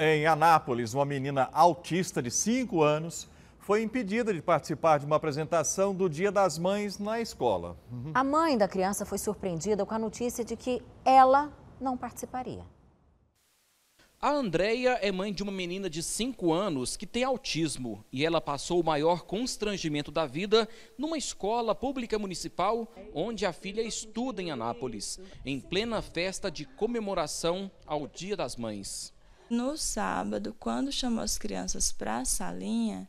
Em Anápolis, uma menina autista de 5 anos foi impedida de participar de uma apresentação do Dia das Mães na escola. Uhum. A mãe da criança foi surpreendida com a notícia de que ela não participaria. A Andreia é mãe de uma menina de 5 anos que tem autismo e ela passou o maior constrangimento da vida numa escola pública municipal onde a filha estuda em Anápolis, em plena festa de comemoração ao Dia das Mães. No sábado, quando chamou as crianças para a salinha,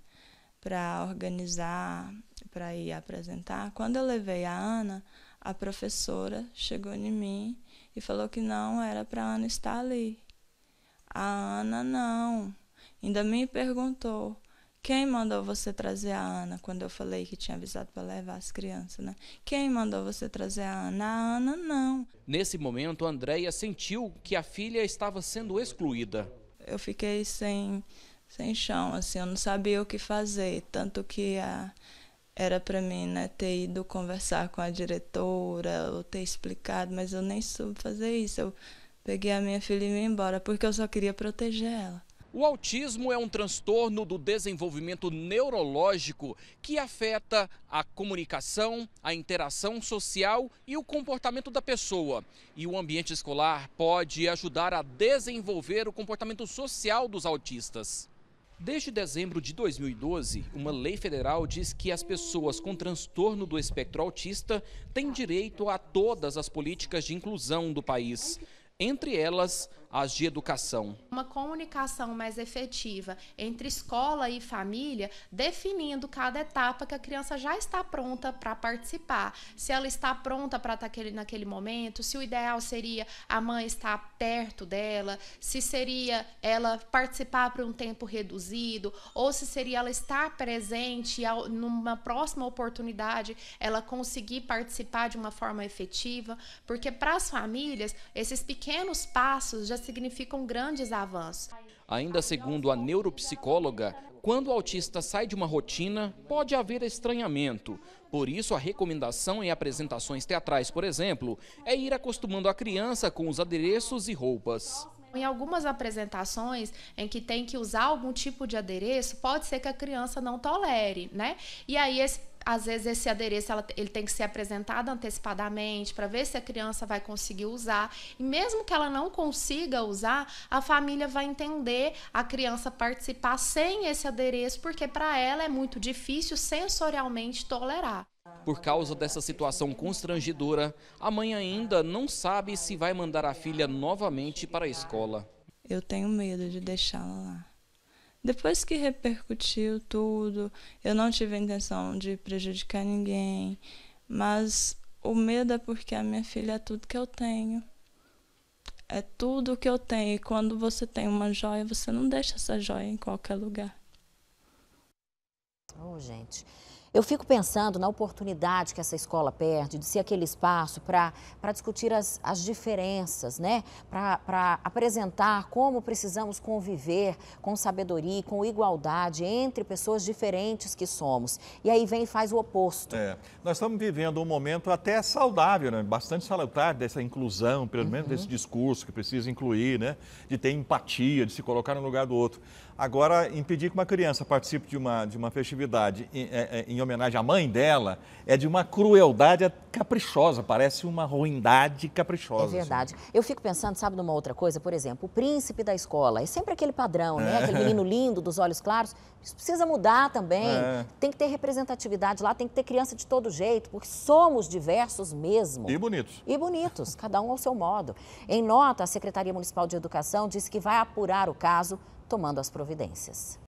para organizar, para ir apresentar, quando eu levei a Ana, a professora chegou em mim e falou que não era para Ana estar ali. A Ana não. Ainda me perguntou: quem mandou você trazer a Ana quando eu falei que tinha avisado para levar as crianças, né? Quem mandou você trazer a Ana? A Ana não. Nesse momento, Andréia sentiu que a filha estava sendo excluída. Eu fiquei sem, sem chão, assim, eu não sabia o que fazer, tanto que a era para mim né, ter ido conversar com a diretora ou ter explicado, mas eu nem soube fazer isso. Eu peguei a minha filha e me embora porque eu só queria proteger ela. O autismo é um transtorno do desenvolvimento neurológico que afeta a comunicação, a interação social e o comportamento da pessoa. E o ambiente escolar pode ajudar a desenvolver o comportamento social dos autistas. Desde dezembro de 2012, uma lei federal diz que as pessoas com transtorno do espectro autista têm direito a todas as políticas de inclusão do país. Entre elas, as de educação. Uma comunicação mais efetiva entre escola e família, definindo cada etapa que a criança já está pronta para participar. Se ela está pronta para tá estar naquele momento, se o ideal seria a mãe estar perto dela, se seria ela participar por um tempo reduzido, ou se seria ela estar presente numa próxima oportunidade ela conseguir participar de uma forma efetiva, porque para as famílias esses pequenos passos já significam grandes avanços. Ainda segundo a neuropsicóloga, quando o autista sai de uma rotina, pode haver estranhamento. Por isso, a recomendação em apresentações teatrais, por exemplo, é ir acostumando a criança com os adereços e roupas. Em algumas apresentações em que tem que usar algum tipo de adereço, pode ser que a criança não tolere, né? E aí esse às vezes esse adereço ela, ele tem que ser apresentado antecipadamente para ver se a criança vai conseguir usar. E mesmo que ela não consiga usar, a família vai entender a criança participar sem esse adereço, porque para ela é muito difícil sensorialmente tolerar. Por causa dessa situação constrangedora, a mãe ainda não sabe se vai mandar a filha novamente para a escola. Eu tenho medo de deixá-la lá. Depois que repercutiu tudo, eu não tive a intenção de prejudicar ninguém, mas o medo é porque a minha filha é tudo que eu tenho. É tudo que eu tenho. E quando você tem uma joia, você não deixa essa joia em qualquer lugar. Oh, gente. Eu fico pensando na oportunidade que essa escola perde de ser aquele espaço para discutir as, as diferenças, né? para apresentar como precisamos conviver com sabedoria, com igualdade entre pessoas diferentes que somos. E aí vem e faz o oposto. É. Nós estamos vivendo um momento até saudável, né? bastante salutar dessa inclusão, pelo menos uhum. desse discurso que precisa incluir, né? de ter empatia, de se colocar no lugar do outro. Agora, impedir que uma criança participe de uma, de uma festividade em, é, é, em, em homenagem à mãe dela, é de uma crueldade caprichosa, parece uma ruindade caprichosa. É assim. verdade. Assim. Eu fico pensando, sabe, numa outra coisa, por exemplo, o príncipe da escola, é sempre aquele padrão, né? É. Aquele menino lindo, dos olhos claros. Isso precisa mudar também. É. Tem que ter representatividade lá, tem que ter criança de todo jeito, porque somos diversos mesmo. E bonitos. E bonitos, cada um ao seu modo. Em nota, a Secretaria Municipal de Educação disse que vai apurar o caso, tomando as providências.